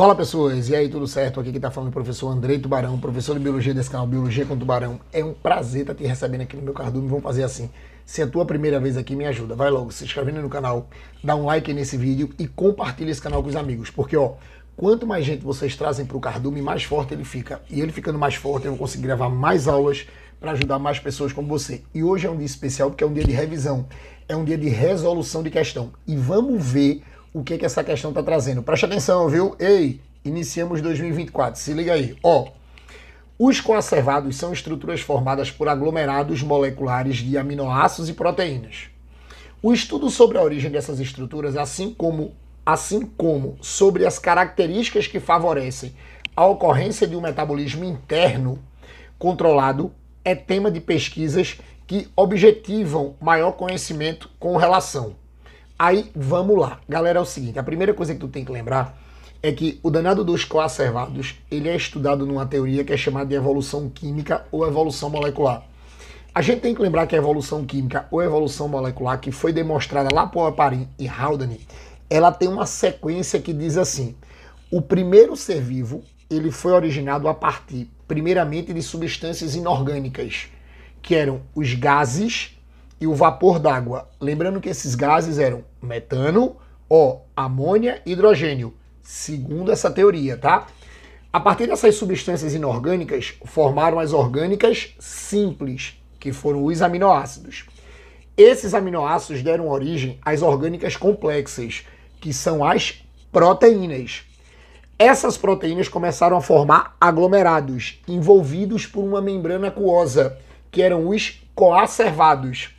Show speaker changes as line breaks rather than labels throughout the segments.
Fala pessoas, e aí tudo certo? Aqui que tá falando é o professor Andrei Tubarão, professor de Biologia desse canal Biologia com Tubarão. É um prazer estar tá te recebendo aqui no meu cardume, vamos fazer assim. Se é a tua primeira vez aqui, me ajuda, vai logo se inscrevendo no canal, dá um like nesse vídeo e compartilha esse canal com os amigos, porque ó, quanto mais gente vocês trazem para o cardume, mais forte ele fica. E ele ficando mais forte, eu vou conseguir gravar mais aulas para ajudar mais pessoas como você. E hoje é um dia especial porque é um dia de revisão, é um dia de resolução de questão. E vamos ver o que, que essa questão está trazendo. Preste atenção, viu? Ei, iniciamos 2024, se liga aí. Ó, os conservados são estruturas formadas por aglomerados moleculares de aminoácidos e proteínas. O estudo sobre a origem dessas estruturas, assim como, assim como sobre as características que favorecem a ocorrência de um metabolismo interno controlado, é tema de pesquisas que objetivam maior conhecimento com relação Aí vamos lá. Galera, é o seguinte: a primeira coisa que tu tem que lembrar é que o danado dos coacervados ele é estudado numa teoria que é chamada de evolução química ou evolução molecular. A gente tem que lembrar que a evolução química ou evolução molecular, que foi demonstrada lá por Oparin e Haldane, ela tem uma sequência que diz assim: o primeiro ser vivo ele foi originado a partir, primeiramente, de substâncias inorgânicas, que eram os gases e o vapor d'água. Lembrando que esses gases eram metano, O, amônia e hidrogênio, segundo essa teoria, tá? A partir dessas substâncias inorgânicas, formaram as orgânicas simples, que foram os aminoácidos. Esses aminoácidos deram origem às orgânicas complexas, que são as proteínas. Essas proteínas começaram a formar aglomerados, envolvidos por uma membrana aquosa, que eram os coacervados.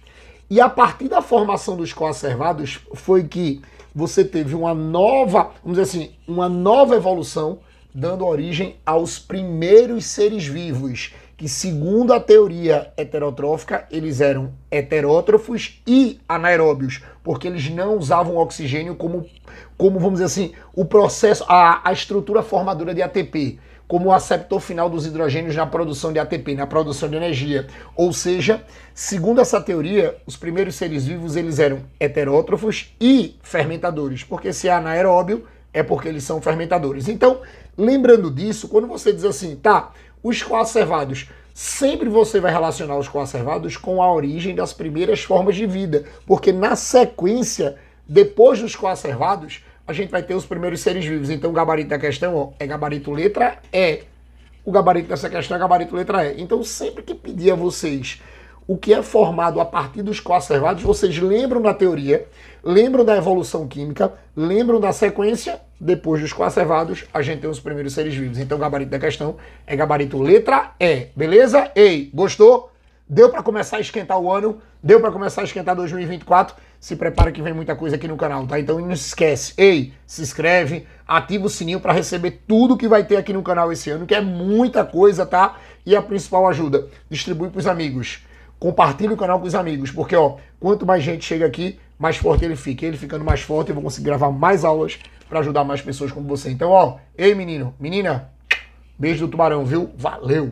E a partir da formação dos coacervados foi que você teve uma nova, vamos dizer assim, uma nova evolução, dando origem aos primeiros seres vivos, que segundo a teoria heterotrófica, eles eram heterótrofos e anaeróbios, porque eles não usavam oxigênio como, como vamos dizer assim, o processo, a, a estrutura formadora de ATP como o aceptor final dos hidrogênios na produção de ATP, na produção de energia. Ou seja, segundo essa teoria, os primeiros seres vivos eles eram heterótrofos e fermentadores, porque se há anaeróbio é porque eles são fermentadores. Então, lembrando disso, quando você diz assim, tá, os coacervados sempre você vai relacionar os coacervados com a origem das primeiras formas de vida, porque na sequência, depois dos coacervados, a gente vai ter os primeiros seres vivos. Então o gabarito da questão ó, é gabarito letra E. O gabarito dessa questão é gabarito letra E. Então sempre que pedir a vocês o que é formado a partir dos coacervados, vocês lembram da teoria, lembram da evolução química, lembram da sequência, depois dos coacervados, a gente tem os primeiros seres vivos. Então o gabarito da questão é gabarito letra E, beleza? Ei, gostou? Deu para começar a esquentar o ano? Deu para começar a esquentar 2024? se prepara que vem muita coisa aqui no canal, tá? Então não se esquece, ei, se inscreve, ativa o sininho para receber tudo que vai ter aqui no canal esse ano, que é muita coisa, tá? E a principal ajuda, distribui para os amigos. Compartilhe o canal com os amigos, porque ó, quanto mais gente chega aqui, mais forte ele fica. Ele ficando mais forte, eu vou conseguir gravar mais aulas para ajudar mais pessoas como você. Então, ó, ei menino, menina, beijo do tubarão, viu? Valeu!